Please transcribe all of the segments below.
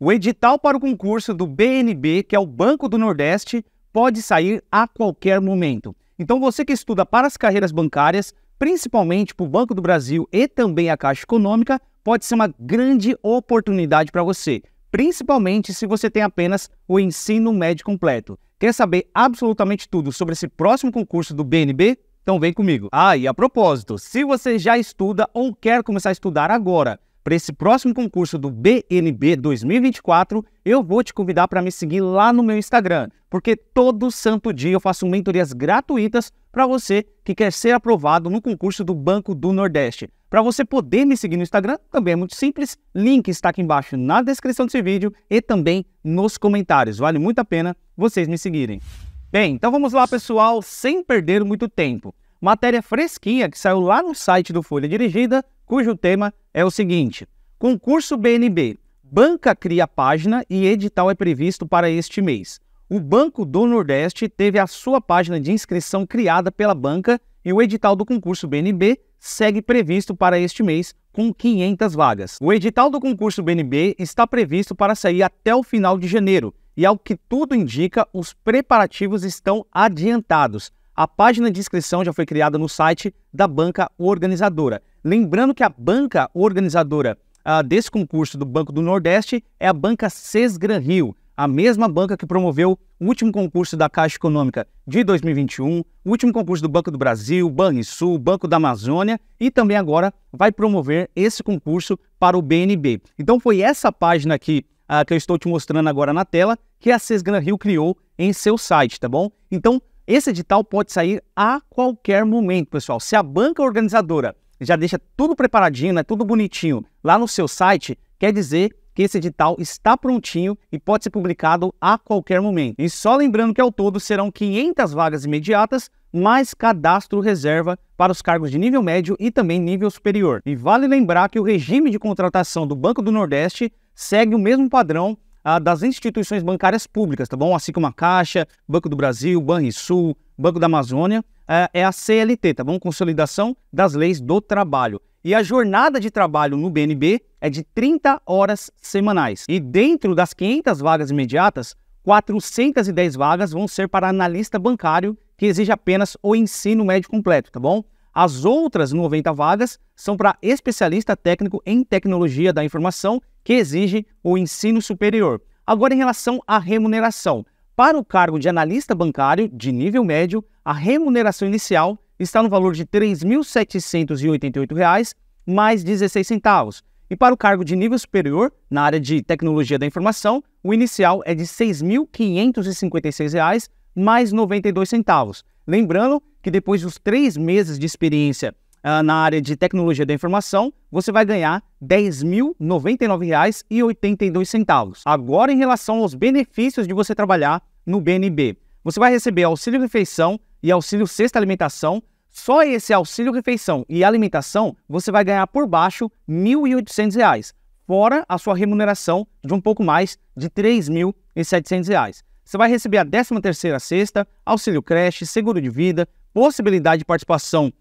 O edital para o concurso do BNB, que é o Banco do Nordeste, pode sair a qualquer momento. Então, você que estuda para as carreiras bancárias, principalmente para o Banco do Brasil e também a Caixa Econômica, pode ser uma grande oportunidade para você, principalmente se você tem apenas o ensino médio completo. Quer saber absolutamente tudo sobre esse próximo concurso do BNB? Então vem comigo. Ah, e a propósito, se você já estuda ou quer começar a estudar agora, para esse próximo concurso do BNB 2024, eu vou te convidar para me seguir lá no meu Instagram, porque todo santo dia eu faço mentorias gratuitas para você que quer ser aprovado no concurso do Banco do Nordeste. Para você poder me seguir no Instagram, também é muito simples, link está aqui embaixo na descrição desse vídeo e também nos comentários. Vale muito a pena vocês me seguirem. Bem, então vamos lá, pessoal, sem perder muito tempo. Matéria fresquinha que saiu lá no site do Folha Dirigida cujo tema é o seguinte: Concurso BNB. Banca cria página e edital é previsto para este mês. O Banco do Nordeste teve a sua página de inscrição criada pela banca e o edital do concurso BNB segue previsto para este mês com 500 vagas. O edital do concurso BNB está previsto para sair até o final de janeiro e, ao que tudo indica, os preparativos estão adiantados. A página de inscrição já foi criada no site da banca organizadora Lembrando que a banca organizadora ah, desse concurso do Banco do Nordeste é a banca Sesgran Rio, a mesma banca que promoveu o último concurso da Caixa Econômica de 2021, o último concurso do Banco do Brasil, Banrisul, Banco da Amazônia e também agora vai promover esse concurso para o BNB. Então foi essa página aqui ah, que eu estou te mostrando agora na tela que a Sesgran Rio criou em seu site, tá bom? Então esse edital pode sair a qualquer momento, pessoal. Se a banca organizadora já deixa tudo preparadinho, né, tudo bonitinho lá no seu site, quer dizer que esse edital está prontinho e pode ser publicado a qualquer momento. E só lembrando que ao todo serão 500 vagas imediatas, mais cadastro reserva para os cargos de nível médio e também nível superior. E vale lembrar que o regime de contratação do Banco do Nordeste segue o mesmo padrão ah, das instituições bancárias públicas, tá bom? Assim como a Caixa, Banco do Brasil, Banrisul, Banco da Amazônia, eh, é a CLT, tá bom? Consolidação das Leis do Trabalho. E a jornada de trabalho no BNB é de 30 horas semanais. E dentro das 500 vagas imediatas, 410 vagas vão ser para analista bancário, que exige apenas o ensino médio completo, tá bom? As outras 90 vagas são para especialista técnico em tecnologia da informação que exige o ensino superior. Agora, em relação à remuneração. Para o cargo de analista bancário de nível médio, a remuneração inicial está no valor de R$ 3.788,16. mais 16 centavos. E para o cargo de nível superior, na área de tecnologia da informação, o inicial é de R$ 6.556,92. mais 92 centavos. Lembrando que depois dos três meses de experiência ah, na área de tecnologia da informação, você vai ganhar R$ 10.099,82. Agora, em relação aos benefícios de você trabalhar no BNB, você vai receber auxílio refeição e auxílio sexta alimentação. Só esse auxílio refeição e alimentação você vai ganhar por baixo R$ 1.800, fora a sua remuneração de um pouco mais de R$ 3.700. Você vai receber a 13ª sexta, auxílio creche, seguro de vida, possibilidade de participação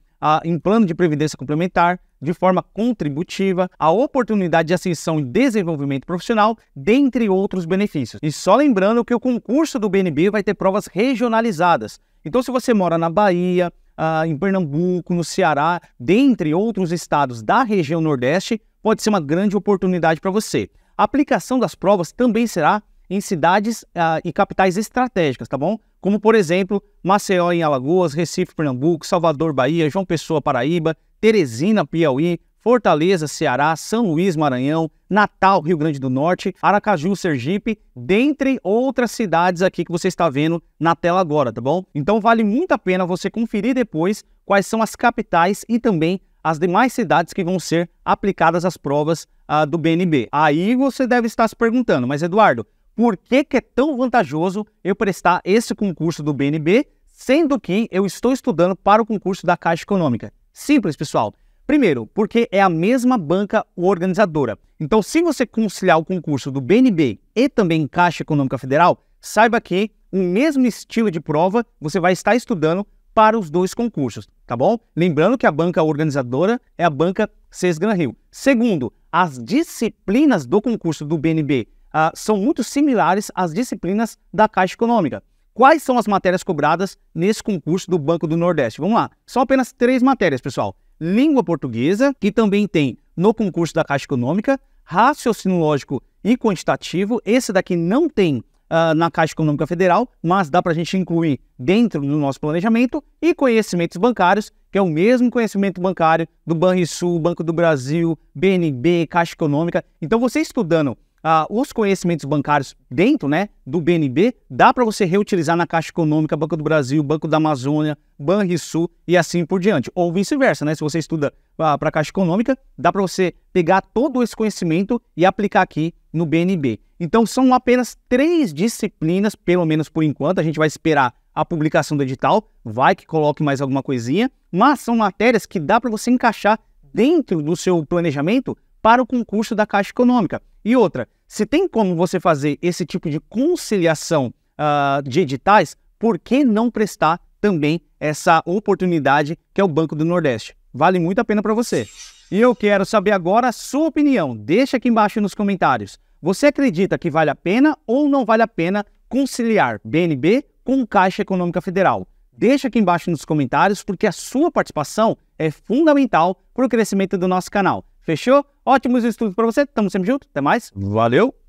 em plano de previdência complementar, de forma contributiva, a oportunidade de ascensão e desenvolvimento profissional, dentre outros benefícios. E só lembrando que o concurso do BNB vai ter provas regionalizadas. Então, se você mora na Bahia, ah, em Pernambuco, no Ceará, dentre outros estados da região Nordeste, pode ser uma grande oportunidade para você. A aplicação das provas também será em cidades ah, e capitais estratégicas, tá bom? Como, por exemplo, Maceió em Alagoas, Recife, Pernambuco, Salvador, Bahia, João Pessoa, Paraíba, Teresina, Piauí, Fortaleza, Ceará, São Luís, Maranhão, Natal, Rio Grande do Norte, Aracaju, Sergipe, dentre outras cidades aqui que você está vendo na tela agora, tá bom? Então vale muito a pena você conferir depois quais são as capitais e também as demais cidades que vão ser aplicadas as provas uh, do BNB. Aí você deve estar se perguntando, mas Eduardo, por que, que é tão vantajoso eu prestar esse concurso do BNB, sendo que eu estou estudando para o concurso da Caixa Econômica. Simples, pessoal. Primeiro, porque é a mesma banca organizadora. Então, se você conciliar o concurso do BNB e também Caixa Econômica Federal, saiba que o mesmo estilo de prova você vai estar estudando para os dois concursos, tá bom? Lembrando que a banca organizadora é a banca Sesgran Rio. Segundo, as disciplinas do concurso do BNB ah, são muito similares às disciplinas da Caixa Econômica. Quais são as matérias cobradas nesse concurso do Banco do Nordeste? Vamos lá, são apenas três matérias, pessoal. Língua portuguesa, que também tem no concurso da Caixa Econômica, raciocínio lógico e quantitativo, esse daqui não tem Uh, na Caixa Econômica Federal, mas dá para a gente incluir dentro do nosso planejamento, e conhecimentos bancários, que é o mesmo conhecimento bancário do Banrisul, Banco do Brasil, BNB, Caixa Econômica. Então, você estudando ah, os conhecimentos bancários dentro né, do BNB, dá para você reutilizar na Caixa Econômica, Banco do Brasil, Banco da Amazônia, Banrisul e assim por diante. Ou vice-versa, né? Se você estuda ah, para a Caixa Econômica, dá para você pegar todo esse conhecimento e aplicar aqui no BNB. Então são apenas três disciplinas, pelo menos por enquanto, a gente vai esperar a publicação do edital, vai que coloque mais alguma coisinha, mas são matérias que dá para você encaixar dentro do seu planejamento para o concurso da Caixa Econômica. E outra, se tem como você fazer esse tipo de conciliação uh, de editais, por que não prestar também essa oportunidade que é o Banco do Nordeste? Vale muito a pena para você. E eu quero saber agora a sua opinião. Deixa aqui embaixo nos comentários. Você acredita que vale a pena ou não vale a pena conciliar BNB com Caixa Econômica Federal? Deixa aqui embaixo nos comentários porque a sua participação é fundamental para o crescimento do nosso canal. Fechou? Ótimos estudos para você. Tamo sempre junto. Até mais. Valeu.